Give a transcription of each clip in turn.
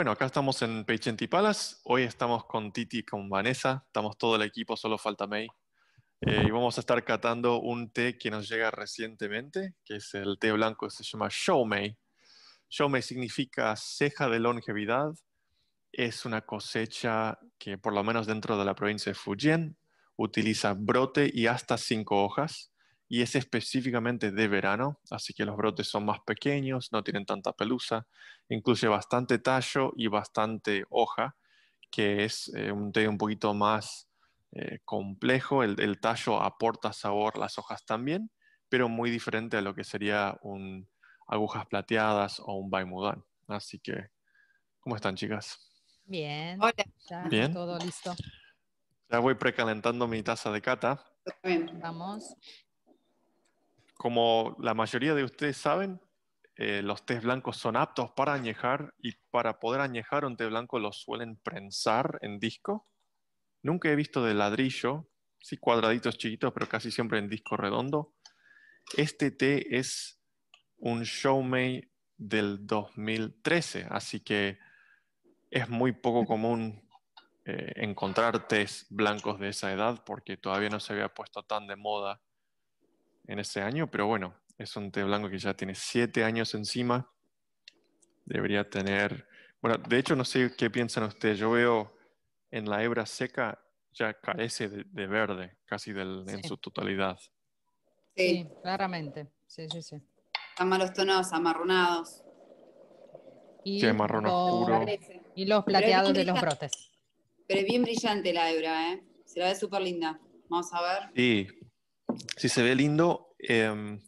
Bueno, acá estamos en Pechenti Palace. Hoy estamos con Titi, con Vanessa. Estamos todo el equipo, solo falta May. Eh, y vamos a estar catando un té que nos llega recientemente, que es el té blanco que se llama Shoumei. Shoumei significa ceja de longevidad. Es una cosecha que, por lo menos dentro de la provincia de Fujian, utiliza brote y hasta cinco hojas y es específicamente de verano, así que los brotes son más pequeños, no tienen tanta pelusa, incluye bastante tallo y bastante hoja, que es eh, un té un poquito más eh, complejo, el, tallo aporta sabor, las hojas también, pero muy diferente a lo que sería un agujas plateadas o un baimudán. Así que, ¿cómo están chicas? Bien. Ya Bien. Todo listo. Ya voy precalentando mi taza de cata. Bien. Vamos. Como la mayoría de ustedes saben, eh, los tés blancos son aptos para añejar y para poder añejar un té blanco lo suelen prensar en disco. Nunca he visto de ladrillo, sí cuadraditos chiquitos, pero casi siempre en disco redondo. Este té es un showmate del 2013, así que es muy poco común eh, encontrar tés blancos de esa edad porque todavía no se había puesto tan de moda en ese año, pero bueno, es un té blanco que ya tiene siete años encima. Debería tener, bueno, de hecho no sé qué piensan ustedes, yo veo en la hebra seca ya carece de, verde, casi en su totalidad. Sí. claramente, sí, sí, sí. Están malos tonos amarronados. Y sí, marrón oscuro. Y los plateados de los brotes. Pero es bien brillante la hebra, ¿eh? Se la ve súper linda. Vamos a ver. Sí, si se ve lindo, em,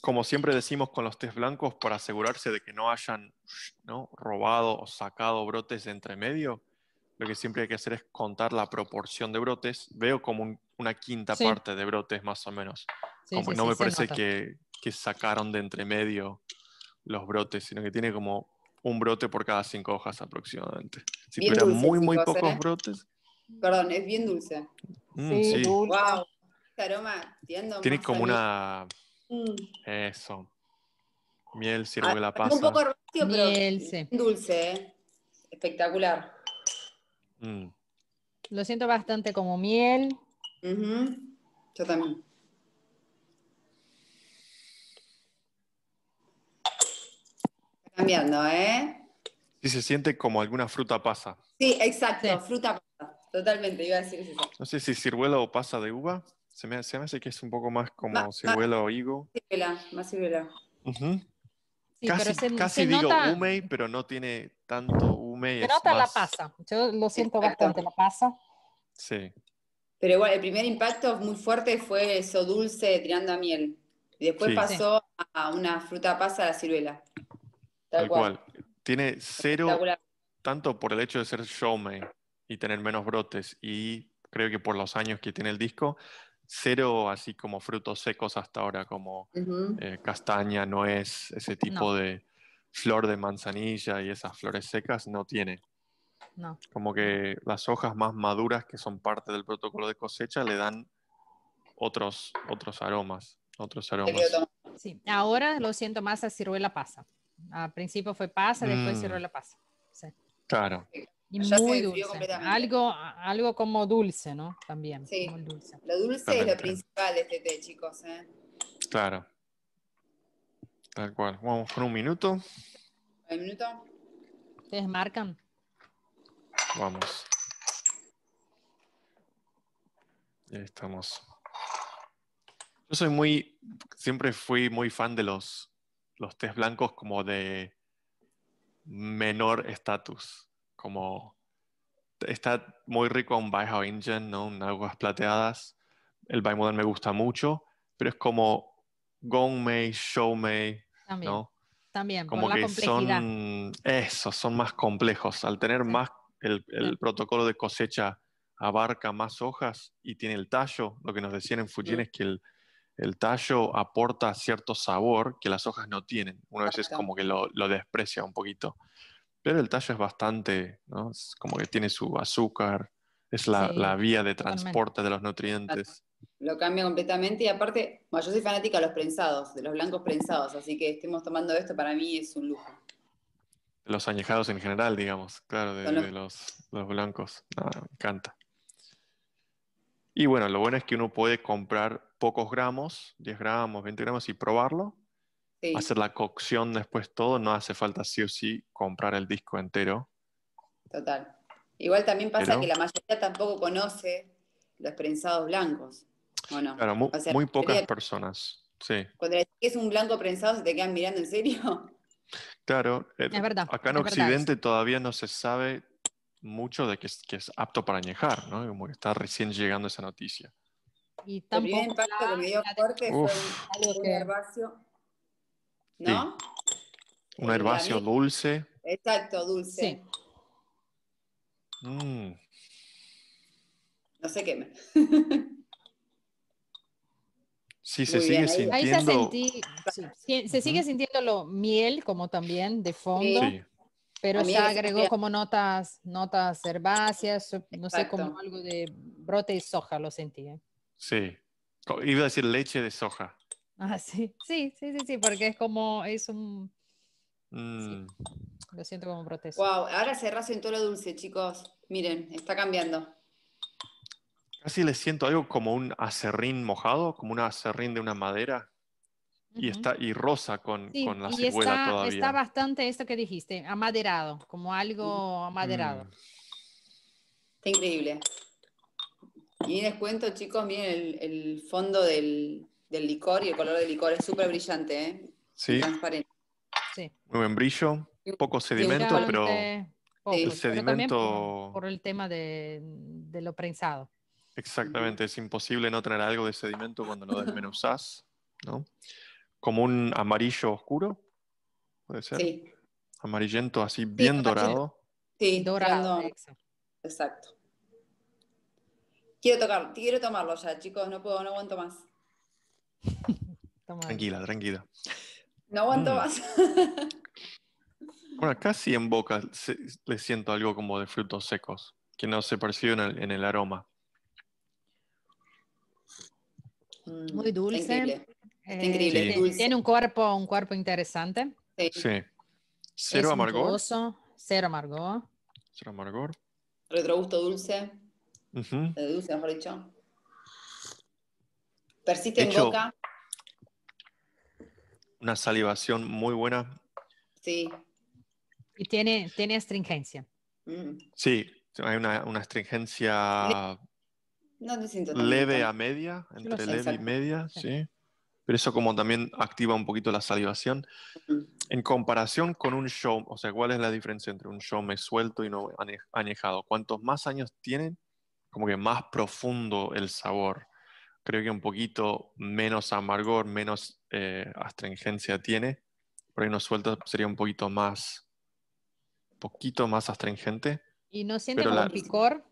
como siempre decimos con los test blancos, para asegurarse de que no hayan robado o sacado brotes de entre medio, lo que siempre hay que hacer es contar la proporción de brotes. Veo como una quinta parte de brotes más o menos. como, no me parece que, sacaron de entremedio los brotes, sino que tiene como un brote por cada cinco hojas aproximadamente. Si tuvieran muy, muy pocos ¿eh? brotes. Perdón, es bien dulce. Mm, sí, dulce aroma Tiene como una... Mm. Eso. Miel, ciruela, ah, pasa. Un poco pero dulce. ¿eh? Espectacular. Mm. Lo siento bastante como miel. Yo también. Está cambiando, ¿eh? Sí, se siente como alguna fruta pasa. Sí, exacto, fruta pasa. Totalmente, iba a decir eso. No sé si ciruela o pasa de uva. Se me, hace que es un poco más como ciruela o higo. Ciruela, más ciruela. casi, pero se, casi digo nota, pero no tiene tanto umei. Se nota la pasa. Yo lo siento bastante, la pasa. Sí. Pero igual, el primer impacto muy fuerte fue eso dulce tirando a miel. Y después pasó a una fruta pasa a la ciruela. Tal, cual. Tiene cero, tanto por el hecho de ser showmei y tener menos brotes y creo que por los años que tiene el disco, cero así como frutos secos hasta ahora, como eh, castaña, nuez, ese tipo de flor de manzanilla y esas flores secas, no tiene. No. Como que las hojas más maduras que son parte del protocolo de cosecha le dan otros, otros aromas. Otros aromas. Sí, ahora lo siento más a ciruela pasa. Al principio fue pasa, después mm. ciruela pasa. Sí. Claro. Y muy dulce. Algo, algo como dulce, ¿no? También. Sí. Como dulce. Lo dulce es lo principal de este té, chicos. ¿eh? Claro. Tal cual. Vamos con un minuto. Un minuto. ¿Ustedes marcan? Vamos. Ya estamos. Yo soy muy, siempre fui muy fan de los, los test blancos como de menor estatus como está muy rico un baja Engine, ¿no? Unas aguas plateadas. El Bai Modern me gusta mucho, pero es como Gongmei, Showmei, Mei, ¿no? También, como la que son eso, son más complejos. Al tener más el, protocolo de cosecha abarca más hojas y tiene el tallo. Lo que nos decían en Fujin es que el, tallo aporta cierto sabor que las hojas no tienen. Una vez es como que lo, lo desprecia un poquito pero el tallo es bastante, ¿no? como que tiene su azúcar, es la, vía de transporte de los nutrientes. Lo cambia completamente y aparte, yo soy fanática de los prensados, de los blancos prensados, así que estemos tomando esto para mí es un lujo. Los añejados en general, digamos, claro, de, los... blancos. me encanta. Y bueno, lo bueno es que uno puede comprar pocos gramos, 10 gramos, 20 gramos y probarlo hacer la cocción después todo, no hace falta sí o sí comprar el disco entero. Total. Igual también pasa que la mayoría tampoco conoce los prensados blancos. muy, pocas personas. Sí. Cuando que es un blanco prensado, se te quedan mirando en serio. Claro, eh, acá en Occidente todavía no se sabe mucho de que es, apto para añejar, ¿no? Como que está recién llegando esa noticia. Y tampoco algo ¿no? Un herbáceo dulce. Exacto, dulce. Sí. Mm. No se qué. Sí, se sigue ahí, sintiendo. se, sentí, se sigue sintiendo lo miel como también de fondo, sí. pero se agregó como notas, notas herbáceas, no sé, como algo de brote de soja lo sentí. ¿eh? Sí, iba a decir leche de soja. Ah, sí. sí, sí, sí, porque es como, es un... Mm. Lo siento como protesta. Wow, ahora se en todo lo dulce, chicos. Miren, está cambiando. Casi le siento algo como un acerrín mojado, como un acerrín de una madera. Y está y rosa con, la y está, todavía. Está bastante esto que dijiste, amaderado, como algo mm. amaderado. Está increíble. Y les cuento, chicos, miren el fondo del, del licor y el color del licor es súper brillante, ¿eh? Sí. Muy buen brillo, poco sedimento, pero el sedimento... por, el tema de, lo prensado. Exactamente, es imposible no tener algo de sedimento cuando lo desmenuzas ¿no? Como un amarillo oscuro, puede ser. Amarillento, así bien dorado. Sí, dorado. Exacto. Quiero tocarlo quiero tomarlo ya, chicos, no puedo, no aguanto más tranquila, tranquila. No aguanto mm. más. bueno, casi en boca le siento algo como de frutos secos, que no se perciben en, el, aroma. Mm, Muy dulce. increíble. Eh, tiene un cuerpo, un cuerpo interesante. Sí. Cero amargor. Cero amargor. Cero amargor. Retrogusto dulce. De Dulce, mejor dicho persiste hecho, Una salivación muy buena. Sí. Y tiene, tiene astringencia. Mm. Sí, hay una, una astringencia leve a media, entre leve y media, sí. Pero eso como también activa un poquito la salivación. Mm. En comparación con un show, o sea, ¿cuál es la diferencia entre un show me suelto y no añejado? Cuantos más años tienen, como que más profundo el sabor creo que un poquito menos amargor, menos eh, astringencia tiene. Por ahí no suelta sería un poquito más, poquito más astringente. ¿Y no siente como un picor?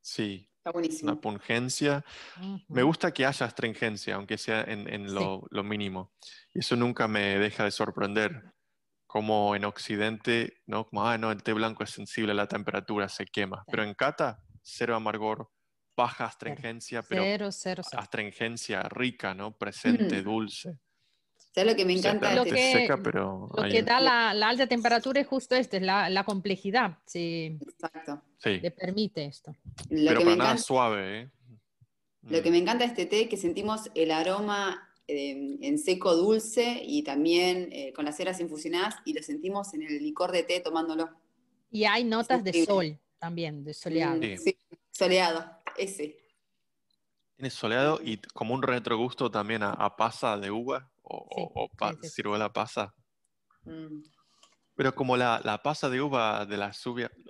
Sí. Está buenísimo. Una pungencia. Me gusta que haya astringencia, aunque sea en, lo, mínimo. Y eso nunca me deja de sorprender. Como en Occidente, ¿no? Como, ah, no, el té blanco es sensible a la temperatura, se quema. Pero en Cata, cero amargor, baja astringencia, pero astringencia rica, ¿no? Presente, mm. dulce. dulce. sea, lo que me encanta? lo, este? que, da la, alta temperatura es justo esta la, la complejidad, sí Exacto. Sí. le permite esto. pero para nada suave. ¿eh? Lo que mm. me encanta de este té es que sentimos el aroma eh, en seco dulce y también eh, con las ceras infusionadas y lo sentimos en el licor de té tomándolo. Y hay notas de sol también, de soleado. Sí, soleado ese. Tiene soleado y como un retrogusto también a, pasa de uva o, sirve la pasa. Mm. Pero como la, pasa de uva de las,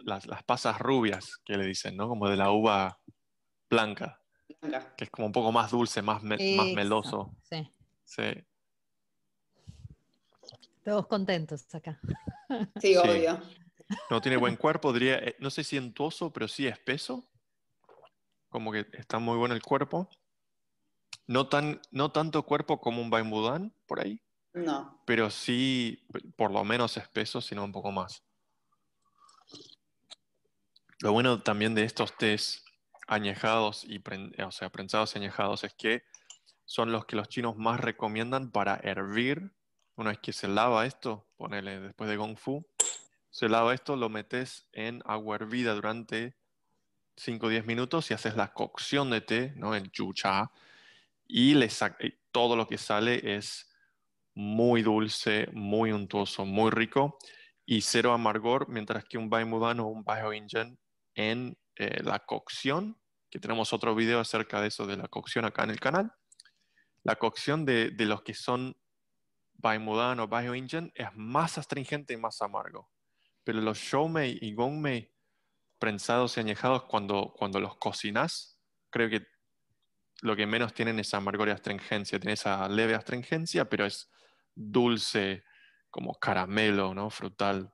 las, pasas rubias, que le dicen, ¿no? Como de la uva blanca, que es como un poco más dulce, más, meloso. Sí. sí. Todos contentos acá. Sí, obvio. No tiene buen cuerpo, diría, eh, no sé si entuoso, pero sí espeso como que está muy bueno el cuerpo. No, tan, no tanto cuerpo como un Baimudan por ahí. No. Pero sí, por lo menos espeso, sino un poco más. Lo bueno también de estos tés añejados y o sea, prensados añejados es que son los que los chinos más recomiendan para hervir. Una vez que se lava esto, ponele después de Gong Fu, se lava esto, lo metes en agua hervida durante 5 o 10 minutos y haces la cocción de té, ¿no? el yucha, y le todo lo que sale es muy dulce, muy untuoso, muy rico y cero amargor, mientras que un bai o un bajo en eh, la cocción, que tenemos otro video acerca de eso de la cocción acá en el canal, la cocción de, los que son bai o bajo es más astringente y más amargo, pero los shoumei y gongmei prensados y añejados, cuando, cuando los cocinas, creo que lo que menos tienen es amargor y astringencia. Tiene esa leve astringencia, pero es dulce, como caramelo, ¿no? Frutal.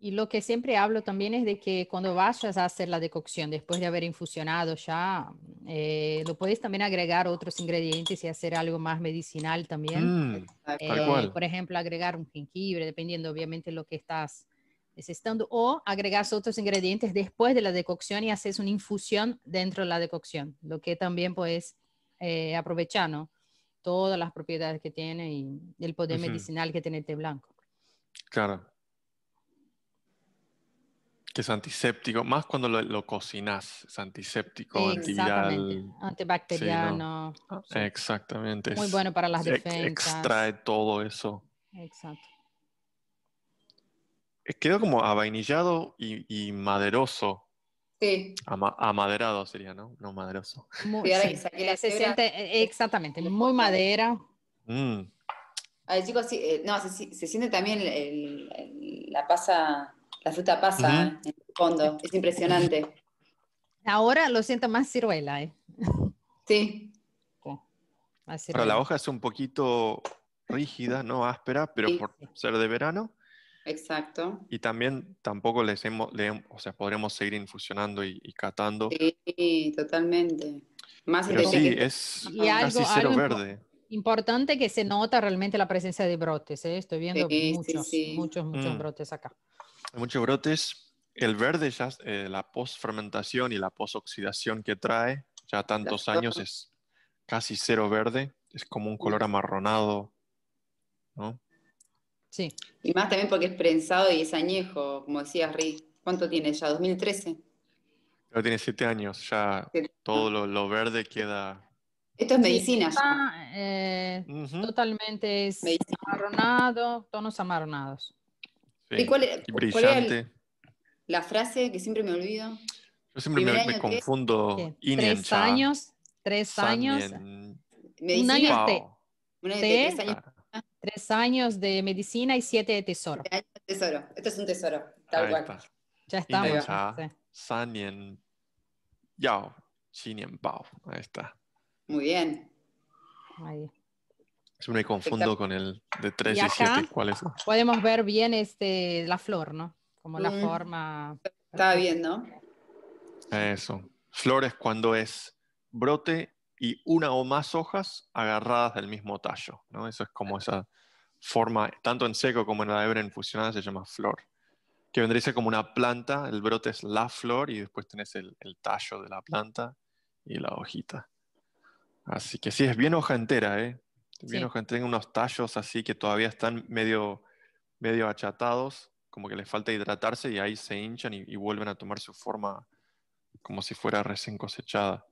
Y lo que siempre hablo también es de que cuando vayas a hacer la decocción, después de haber infusionado ya, eh, lo puedes también agregar otros ingredientes y hacer algo más medicinal también. Mm, eh, por ejemplo, agregar un jengibre, dependiendo obviamente lo que estás estando o agregas otros ingredientes después de la decocción y haces una infusión dentro de la decocción, lo que también puedes eh, aprovechar, Todas las propiedades que tiene y el poder medicinal que tiene el té blanco. Claro. Que es antiséptico, más cuando lo, cocinas, es antiséptico, antiviral. Antibacteriano. Ah, Exactamente. Muy bueno para las defensas. Extrae todo eso. Exacto. Eh, quedó como avainillado y, maderoso. Sí. amaderado sería, ¿no? No maderoso. Muy, Se siente, eh, eh, exactamente, muy madera. Mm. A ver, chicos, no, se, siente también la pasa, la fruta pasa en el fondo. Es impresionante. Ahora lo siento más ciruela, ¿eh? Sí. la hoja es un poquito rígida, no áspera, pero por ser de verano, Exacto. Y también tampoco les hemos, le, o sea, podremos seguir infusionando y, catando. Sí, totalmente. Más Pero sí, es y casi algo, cero verde. Importante que se nota realmente la presencia de brotes. ¿eh? Estoy viendo muchos, muchos, muchos mm. brotes acá. muchos brotes. El verde ya, eh, la posfermentación y la posoxidación que trae, ya tantos años es casi cero verde. Es como un color amarronado, ¿no? Sí. Y más también porque es prensado y es añejo, como decías, Ri. ¿Cuánto tiene ya? ¿2013? Ya tiene siete años, ya todo lo, verde queda. Esto es medicina. Eh, totalmente es tonos amarronados. ¿Y cuál, es, brillante. Cuál es la frase que siempre me olvido? Yo siempre me, confundo. Tres, años, tres años. un año este, te, tres años Tres años de medicina y siete de tesoro. Tesoro, esto es un tesoro, tal cual. Está. Ya estamos. San Yao, Bao. Ahí está. Muy bien. Ahí. Yo me confundo con el de tres y, siete. 7. ¿Cuál es? Podemos ver bien este, la flor, ¿no? Como la mm. forma. Está bien, ¿no? Eso. Flores cuando es brote y una o más hojas agarradas del mismo tallo. ¿no? Eso es como esa forma, tanto en seco como en la hebra infusionada, se llama flor. Que vendría a ser como una planta, el brote es la flor y después tenés el, tallo de la planta y la hojita. Así que sí, es bien hoja entera, ¿eh? Bien hoja entera, unos tallos así que todavía están medio, medio achatados, como que les falta hidratarse y ahí se hinchan y vuelven a tomar su forma como si fuera recién cosechada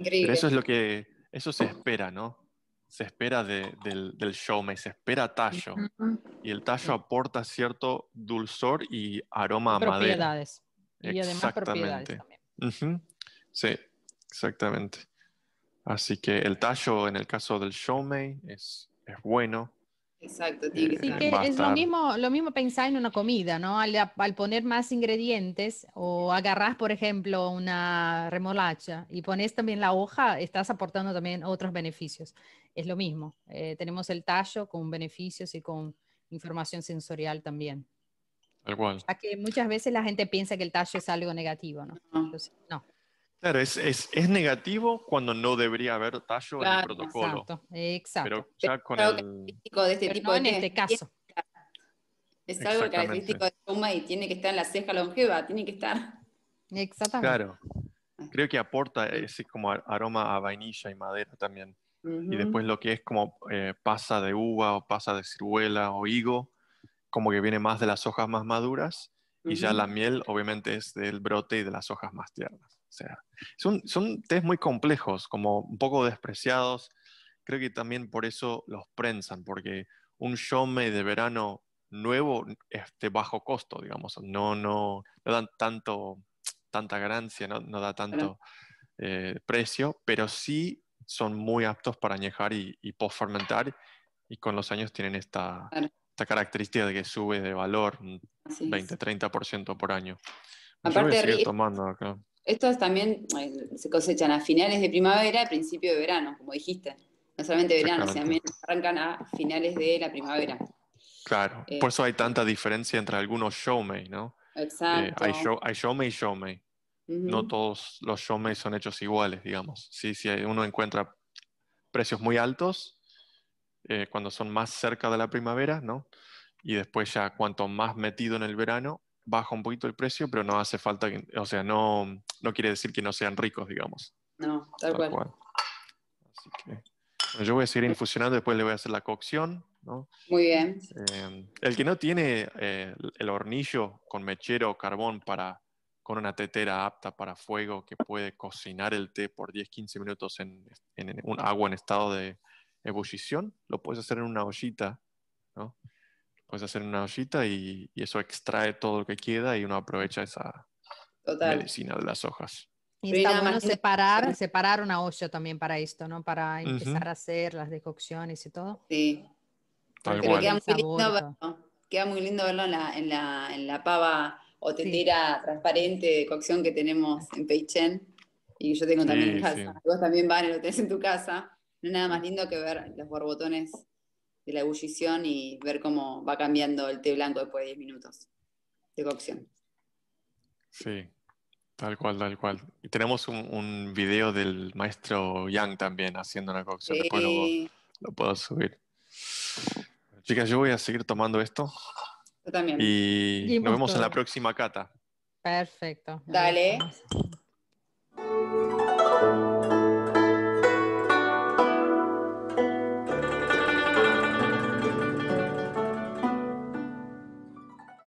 eso es lo que, eso se espera, ¿no? Se espera del, del se espera tallo. Y el tallo aporta cierto dulzor y aroma a madera. Y además propiedades también. Sí, exactamente. Así que el tallo en el caso del showme es, es bueno. Exacto, eh, tiene que es lo mismo, lo mismo pensar en una comida, ¿no? Al, poner más ingredientes o agarras, por ejemplo, una remolacha y pones también la hoja, estás aportando también otros beneficios. Es lo mismo. Eh, tenemos el tallo con beneficios y con información sensorial también. A que muchas veces la gente piensa que el tallo es algo negativo, ¿no? Ah. no. Claro, es, es, es, negativo cuando no debería haber tallo en el protocolo. Exacto, exacto. Pero ya con Pero el... de este tipo en este caso. Es algo característico de huma y tiene que estar en la ceja longeva, tiene que estar. Exactamente. Claro. Ah. Creo que aporta ese como aroma a vainilla y madera también. Y después lo que es como eh, pasa de uva o pasa de ciruela o higo, como que viene más de las hojas más maduras y ya la miel obviamente es del brote y de las hojas más tiernas. O sea, son, son test muy complejos, como un poco despreciados. Creo que también por eso los prensan, porque un showme de verano nuevo este bajo costo, digamos, no, no, dan tanto, tanta ganancia, no, da tanto eh, precio, pero sí son muy aptos para añejar y, post-fermentar. y con los años tienen esta, esta característica de que sube de valor 20-30% por año. Aparte, Yo voy tomando acá. Estos también se cosechan a finales de primavera, a principios de verano, como dijiste. No solamente verano, sino también arrancan a finales de la primavera. Claro, eh, por eso hay tanta diferencia entre algunos showme, ¿no? Eh, Exacto. hay, show, y No todos los showme son hechos iguales, digamos. Sí, uno encuentra precios muy altos eh, cuando son más cerca de la primavera, ¿no? Y después ya cuanto más metido en el verano, baja un poquito el precio, pero no hace falta, o sea, no, no quiere decir que no sean ricos, digamos. No, tal, cual. Así que, yo voy a seguir infusionando, después le voy a hacer la cocción. ¿no? Muy bien. Eh, el que no tiene eh, el hornillo con mechero o carbón para, con una tetera apta para fuego que puede cocinar el té por 10-15 minutos en, en, en, un agua en estado de ebullición, lo puedes hacer en una ollita, ¿no? puedes hacer una ollita y, eso extrae todo lo que queda y uno aprovecha esa medicina de las hojas. Y está bueno separar, una olla también para esto, ¿no? Para empezar a hacer las decocciones y todo. Sí. Tal Pero queda, muy lindo verlo, en la, en la, en la pava o tetera transparente de cocción que tenemos en Peichen y yo tengo también en casa. Vos también, van, lo en tu casa. No nada más lindo que ver los borbotones de la ebullición y ver cómo va cambiando el té blanco después de 10 minutos de cocción. Sí, tal cual, tal cual. Y tenemos un, video del maestro Yang también haciendo una cocción, después lo, puedo subir. Chicas, yo voy a seguir tomando esto. Yo también. Y, nos vemos en la próxima cata. Perfecto. Dale.